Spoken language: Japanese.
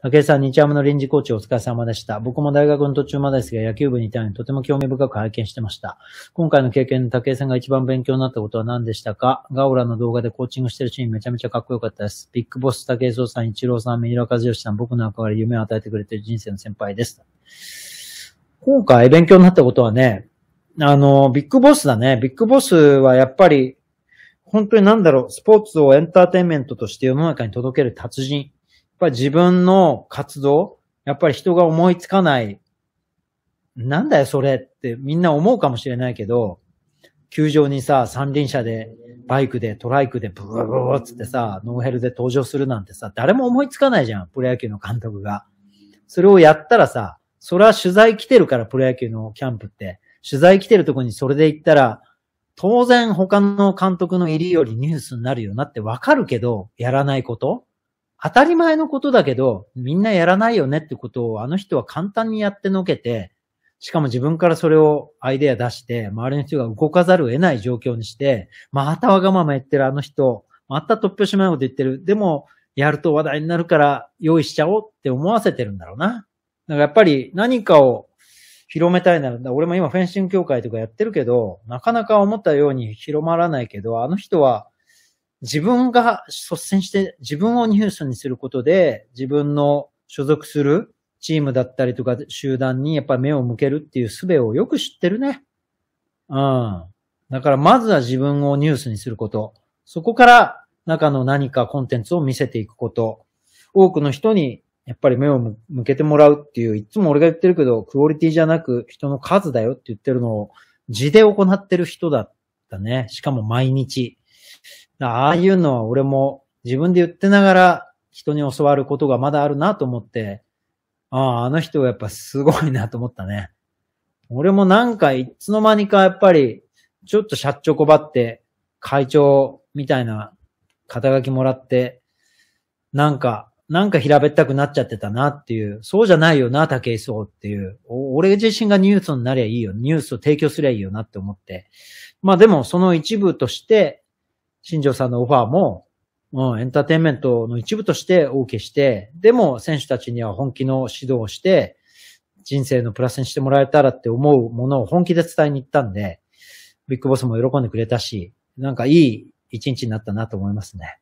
竹井さん、日ハムの臨時コーチお疲れ様でした。僕も大学の途中までですが、野球部にいたのにとても興味深く拝見してました。今回の経験で竹井さんが一番勉強になったことは何でしたかガオラの動画でコーチングしてるシーンめちゃめちゃかっこよかったです。ビッグボス竹井壮さん、一郎さん、三浦和義さん、僕の憧れ、夢を与えてくれてる人生の先輩です。今回勉強になったことはね、あの、ビッグボスだね。ビッグボスはやっぱり、本当になんだろう、スポーツをエンターテインメントとして世の中に届ける達人。ぱり自分の活動、やっぱり人が思いつかない、なんだよそれってみんな思うかもしれないけど、球場にさ、三輪車で、バイクで、トライクで、ブーブーつってさ、ノーヘルで登場するなんてさ、誰も思いつかないじゃん、プロ野球の監督が。それをやったらさ、それは取材来てるから、プロ野球のキャンプって。取材来てるとこにそれで行ったら、当然他の監督の入りよりニュースになるよなってわかるけど、やらないこと当たり前のことだけど、みんなやらないよねってことをあの人は簡単にやってのけて、しかも自分からそれをアイデア出して、周りの人が動かざるを得ない状況にして、またわがまま言ってるあの人、また突拍子もないこと言ってる。でも、やると話題になるから用意しちゃおうって思わせてるんだろうな。だからやっぱり何かを広めたいなら、俺も今フェンシング協会とかやってるけど、なかなか思ったように広まらないけど、あの人は自分が率先して自分をニュースにすることで、自分の所属するチームだったりとか集団にやっぱり目を向けるっていう術をよく知ってるね。うん。だからまずは自分をニュースにすること。そこから中の何かコンテンツを見せていくこと。多くの人にやっぱり目を向けてもらうっていう、いつも俺が言ってるけど、クオリティじゃなく人の数だよって言ってるのを字で行ってる人だったね。しかも毎日。ああいうのは俺も自分で言ってながら人に教わることがまだあるなと思って、ああ、あの人はやっぱすごいなと思ったね。俺もなんかいつの間にかやっぱり、ちょっとチ長こばって会長みたいな肩書きもらって、なんか、なんか平べったくなっちゃってたなっていう、そうじゃないよな、竹井壮っていう、俺自身がニュースになりゃいいよ、ニュースを提供すりゃいいよなって思って。まあでもその一部として、新庄さんのオファーも、うん、エンターテインメントの一部としてお受けして、でも選手たちには本気の指導をして、人生のプラスにしてもらえたらって思うものを本気で伝えに行ったんで、ビッグボスも喜んでくれたし、なんかいい一日になったなと思いますね。